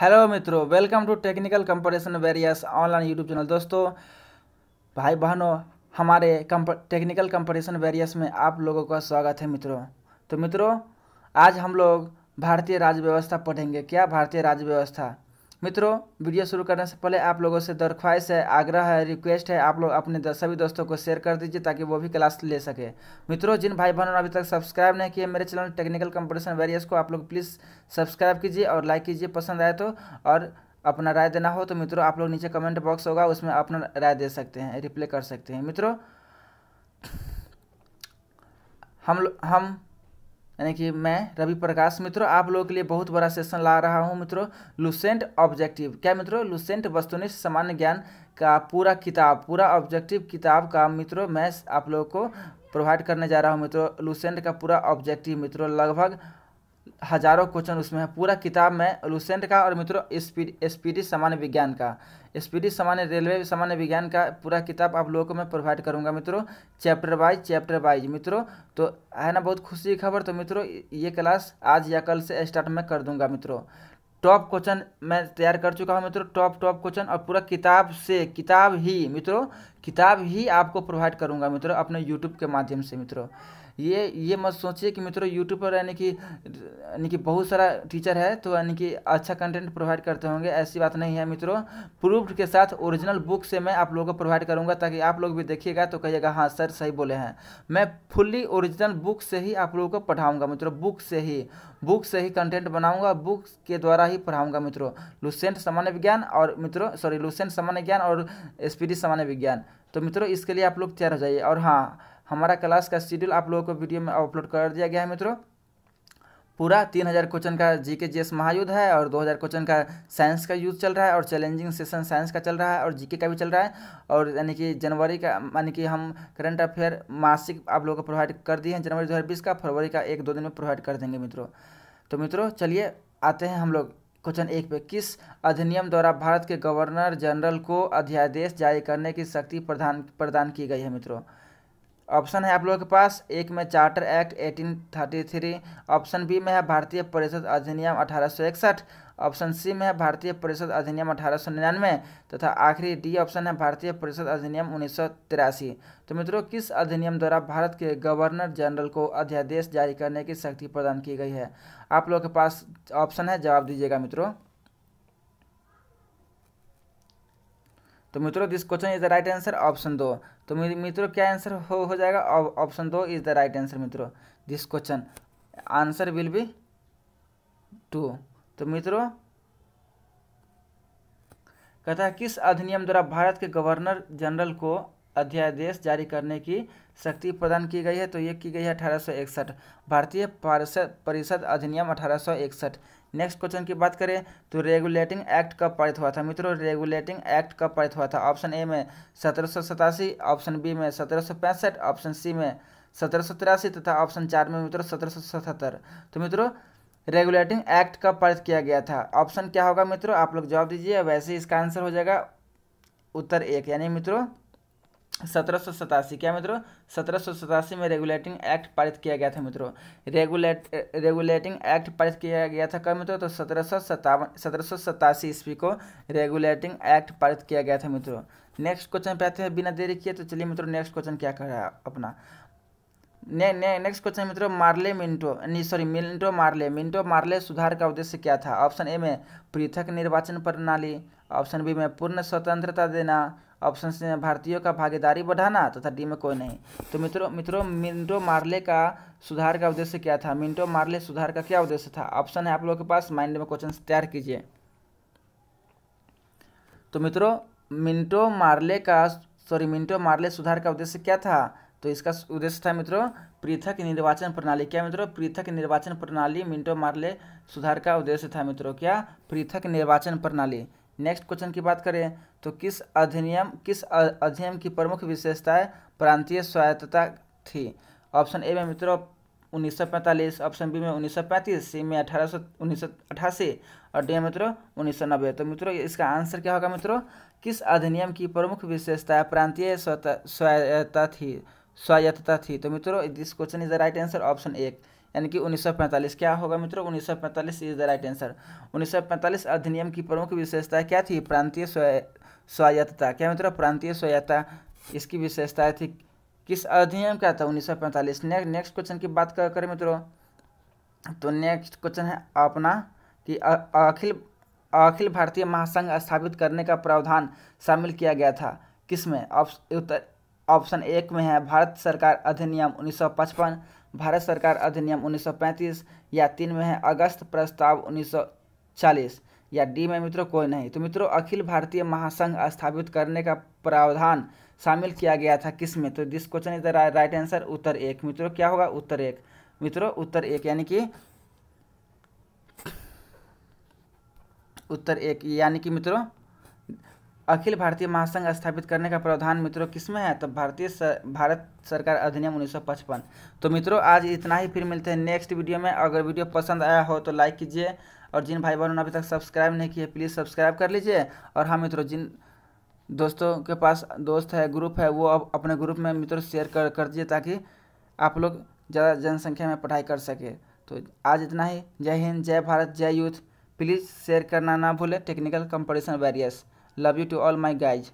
hello मित्रों welcome to technical competition various online YouTube channel दोस्तों भाई बहनों हमारे कंप टेक्निकल कंपटीशन वेरियस में आप लोगों का स्वागत है मित्रों तो मित्रों आज हम लोग भारतीय राज्य व्यवस्था पढ़ेंगे क्या भारतीय राज्य व्यवस्था मित्रों वीडियो शुरू करने से पहले आप लोगों से दरख्वास्त है आग्रह है रिक्वेस्ट है आप लोग अपने सभी दोस्तों को शेयर कर दीजिए ताकि वो भी क्लास ले सके मित्रों जिन भाई बहनों ने अभी तक सब्सक्राइब नहीं किए मेरे चैनल टेक्निकल कंपटीशन वेरियस को आप लोग प्लीज़ सब्सक्राइब कीजिए और लाइक कीजिए पसंद आए तो और अपना राय देना हो तो मित्रों आप लोग नीचे कमेंट बॉक्स होगा उसमें अपना राय दे सकते हैं रिप्लाई कर सकते हैं मित्रों हम हम यानी कि मैं रवि प्रकाश मित्रों आप लोगों के लिए बहुत बड़ा सेशन ला रहा हूं मित्रों लुसेंट ऑब्जेक्टिव क्या मित्रों लुसेंट वस्तुनिष्ठ सामान्य ज्ञान का पूरा किताब पूरा ऑब्जेक्टिव किताब का मित्रों मैं आप लोगों को प्रोवाइड करने जा रहा हूं मित्रों लुसेंट का पूरा ऑब्जेक्टिव मित्रों लगभग हजारों क्वेश्चन उसमें है पूरा किताब में लुसेंट का और मित्रों एसपीडी सामान्य विज्ञान का एसपीडी सामान्य रेलवे सामान्य विज्ञान का पूरा किताब आप लोगों को मैं प्रोवाइड करूंगा मित्रों चैप्टर वाइज चैप्टर वाइज मित्रों तो है ना बहुत खुशी की खबर तो मित्रों ये क्लास आज या कल से स्टार्ट मैं कर दूंगा मित्रों टॉप क्वेश्चन मैं तैयार कर चुका हूँ मित्रों टॉप टॉप क्वेश्चन और पूरा किताब से किताब ही मित्रों किताब ही आपको प्रोवाइड करूँगा मित्रों अपने यूट्यूब के माध्यम से मित्रों ये ये मत सोचिए कि मित्रों यूट्यूब पर यानी कि यानी कि बहुत सारा टीचर है तो यानी कि अच्छा कंटेंट प्रोवाइड करते होंगे ऐसी बात नहीं है मित्रों प्रूफ के साथ ओरिजिनल बुक से मैं आप लोगों को प्रोवाइड करूँगा ताकि आप लोग भी देखिएगा तो कहिएगा हाँ सर सही बोले हैं मैं फुल्ली ओरिजिनल बुक से ही आप लोगों को पढ़ाऊँगा मित्रों बुक से ही बुक से ही कंटेंट बनाऊँगा बुक के द्वारा ही पढ़ाऊँगा मित्रों लुसेंट सामान्य विज्ञान और मित्रों सॉरी लुसेंट सामान्य ज्ञान और एसपीडी सामान्य विज्ञान तो मित्रों इसके लिए आप लोग तैयार हो जाइए और हाँ हमारा क्लास का शेड्यूल आप लोगों को वीडियो में अपलोड कर दिया गया है मित्रों पूरा तीन हज़ार क्वेश्चन का जी के जी एस महायुद्ध है और दो हज़ार क्वेश्चन का साइंस का यूज चल रहा है और चैलेंजिंग सेशन साइंस का चल रहा है और जीके का भी चल रहा है और यानी कि जनवरी का यानी कि हम करंट अफेयर मासिक आप लोगों को प्रोवाइड कर दिए हैं जनवरी दो हज़ार बीस का फरवरी का एक दो दिन में प्रोवाइड कर देंगे मित्रों तो मित्रों चलिए आते हैं हम लोग क्वेश्चन एक पे किस अधिनियम द्वारा भारत के गवर्नर जनरल को अध्यादेश जारी करने की शक्ति प्रदान प्रदान की गई है मित्रों ऑप्शन है आप लोगों के पास एक में चार्टर एक्ट 1833 ऑप्शन बी में है भारतीय परिषद अधिनियम अठारह ऑप्शन सी में है भारतीय परिषद अधिनियम अठारह सौ निन्यानवे तथा आखिरी डी ऑप्शन है भारतीय परिषद अधिनियम उन्नीस तो मित्रों किस अधिनियम द्वारा भारत के गवर्नर जनरल को अध्यादेश जारी करने की शक्ति प्रदान की गई है आप लोगों के पास ऑप्शन है जवाब दीजिएगा मित्रों तो मित्रों this question is the right answer option दो तो मित्रों क्या आंसर हो हो जाएगा ऑप्शन दो इज द राइट आंसर मित्रों this question answer will be two तो मित्रों कथा किस अधिनियम द्वारा भारत के गवर्नर जनरल को अध्यादेश जारी करने की शक्ति प्रदान की गई है तो ये की गई है अठारह सौ इकसठ भारतीय परिषद अधिनियम अठारह सौ इकसठ नेक्स्ट क्वेश्चन की बात करें तो रेगुलेटिंग एक्ट कब पारित हुआ था मित्रों रेगुलेटिंग एक्ट कब पारित हुआ था ऑप्शन ए में सत्रह ऑप्शन बी में सत्रह ऑप्शन सी में सत्रह तथा ऑप्शन चार में मित्रों सत्रह तो मित्रों रेगुलेटिंग एक्ट कब पारित किया गया था ऑप्शन क्या होगा मित्रों आप लोग जवाब दीजिए वैसे इसका आंसर हो जाएगा उत्तर एक यानी मित्रों सत्रह क्या मित्रों सत्रह में रेगुलेटिंग एक्ट पारित किया गया था मित्रों रेगुलेट रेगुलेटिंग एक्ट पारित किया गया था कब मित्रों तो सत्रह सौ सतावन सत्रह सौ ईस्वी को रेगुलेटिंग एक्ट पारित किया गया था मित्रों नेक्स्ट क्वेश्चन पे आते हैं बिना देरी किए तो चलिए मित्रों नेक्स्ट क्वेश्चन क्या कर रहा है अपना नेक्स्ट क्वेश्चन है मित्रों मार्ले मिंटो नहीं sorry Minto Morley Minto Morley सुधार का उद्देश्य क्या था ऑप्शन ए में पृथक निर्वाचन प्रणाली ऑप्शन बी में पूर्ण स्वतंत्रता देना ऑप्शन सी में भारतीयों का भागीदारी बढ़ाना तथा डी में कोई नहीं तो मित्रों मित्रों मिंटो मार्ले का सुधार का उद्देश्य क्या था मिंटो मार्ले सुधार का क्या उद्देश्य था ऑप्शन है आप लोगों के पास माइंड में क्वेश्चन तैयार कीजिए तो मित्रों मिंटो मार्ले का सॉरी मिंटो मार्ले सुधार का उद्देश्य क्या था तो इसका उद्देश्य था मित्रों पृथक निर्वाचन प्रणाली क्या मित्रों पृथक निर्वाचन प्रणाली मिंटो मार्ले सुधार का उद्देश्य था मित्रों क्या पृथक निर्वाचन प्रणाली नेक्स्ट क्वेश्चन की बात करें तो किस अधिनियम किस अधिनियम की प्रमुख विशेषताएं प्रांतीय स्वायत्तता थी ऑप्शन ए में मित्रों उन्नीस ऑप्शन बी में उन्नीस सी में अठारह सौ और डी में मित्रों उन्नीस तो मित्रों इसका आंसर क्या होगा मित्रों किस अधिनियम की प्रमुख विशेषता प्रांतीय स्वायत्ता थी स्वायत्तता थी तो मित्रों this question is the right answer option एक यानी कि 1945 क्या होगा मित्रों 1945 इज द राइट आंसर 1945 अधिनियम की प्रमुख विशेषता क्या थी प्रांतीय स्वायत्तता क्या मित्रों प्रांतीय स्वायत्ता इसकी विशेषता थी किस अधिनियम का था 1945 नेक्स्ट नेक्स्ट क्वेश्चन की बात करें मित्रों तो नेक्स्ट क्वेश्चन है अपना कि अखिल अखिल भारतीय महासंघ स्थापित करने का प्रावधान शामिल किया गया था किसमें ऑप्शन ऑप्शन एक में है भारत सरकार अधिनियम 1955 भारत सरकार अधिनियम 1935 या तीन में है अगस्त प्रस्ताव 1940 या डी में मित्रों कोई नहीं तो मित्रों अखिल भारतीय महासंघ स्थापित करने का प्रावधान शामिल किया गया था किस में तो this question is the right answer उत्तर एक मित्रों क्या होगा उत्तर एक मित्रों उत्तर एक यानी कि उत्तर एक यानी कि मित्रों अखिल भारतीय महासंघ स्थापित करने का प्रावधान मित्रों किसमें है तो भारतीय सर, भारत सरकार अधिनियम 1955 तो मित्रों आज इतना ही फिर मिलते हैं नेक्स्ट वीडियो में अगर वीडियो पसंद आया हो तो लाइक कीजिए और जिन भाई बहनों ने अभी तक सब्सक्राइब नहीं किए प्लीज़ सब्सक्राइब कर लीजिए और हाँ मित्रों जिन दोस्तों के पास दोस्त है ग्रुप है वो अब अपने ग्रुप में मित्रों शेयर कर कर दिए ताकि आप लोग ज़्यादा जनसंख्या में पढ़ाई कर सके तो आज इतना ही जय हिंद जय भारत जय यूथ प्लीज़ शेयर करना ना भूलें technical competition various love you to all my guys